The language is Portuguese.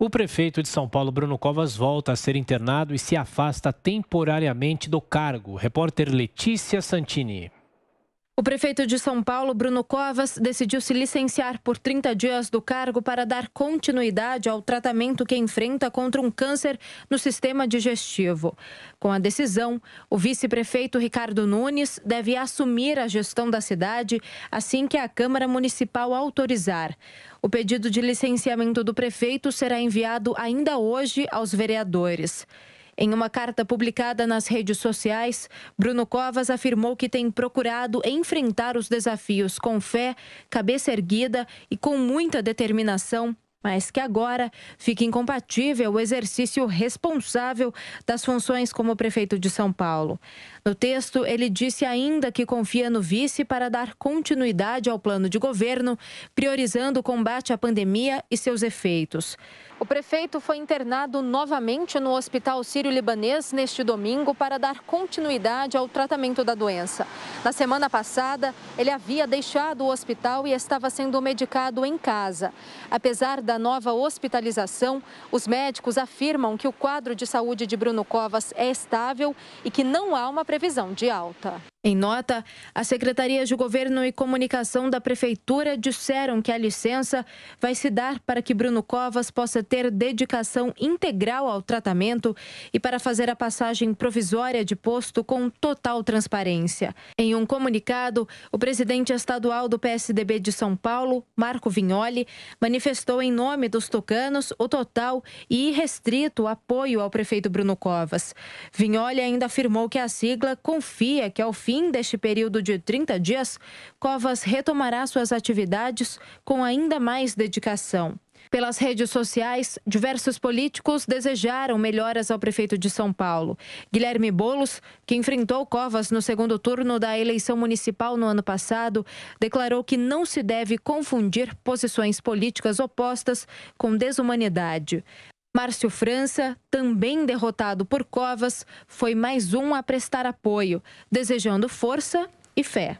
O prefeito de São Paulo, Bruno Covas, volta a ser internado e se afasta temporariamente do cargo. Repórter Letícia Santini. O prefeito de São Paulo, Bruno Covas, decidiu se licenciar por 30 dias do cargo para dar continuidade ao tratamento que enfrenta contra um câncer no sistema digestivo. Com a decisão, o vice-prefeito Ricardo Nunes deve assumir a gestão da cidade assim que a Câmara Municipal autorizar. O pedido de licenciamento do prefeito será enviado ainda hoje aos vereadores. Em uma carta publicada nas redes sociais, Bruno Covas afirmou que tem procurado enfrentar os desafios com fé, cabeça erguida e com muita determinação mas que agora fica incompatível o exercício responsável das funções como prefeito de São Paulo. No texto, ele disse ainda que confia no vice para dar continuidade ao plano de governo, priorizando o combate à pandemia e seus efeitos. O prefeito foi internado novamente no Hospital Sírio-Libanês neste domingo para dar continuidade ao tratamento da doença. Na semana passada, ele havia deixado o hospital e estava sendo medicado em casa. Apesar da nova hospitalização, os médicos afirmam que o quadro de saúde de Bruno Covas é estável e que não há uma previsão de alta. Em nota, as secretarias de Governo e Comunicação da Prefeitura disseram que a licença vai se dar para que Bruno Covas possa ter dedicação integral ao tratamento e para fazer a passagem provisória de posto com total transparência. Em um comunicado, o presidente estadual do PSDB de São Paulo, Marco Vignoli, manifestou em nome dos tucanos o total e irrestrito apoio ao prefeito Bruno Covas. Vinholi ainda afirmou que a sigla confia que ao fim deste período de 30 dias, Covas retomará suas atividades com ainda mais dedicação. Pelas redes sociais, diversos políticos desejaram melhoras ao prefeito de São Paulo. Guilherme Bolos, que enfrentou Covas no segundo turno da eleição municipal no ano passado, declarou que não se deve confundir posições políticas opostas com desumanidade. Márcio França, também derrotado por Covas, foi mais um a prestar apoio, desejando força e fé.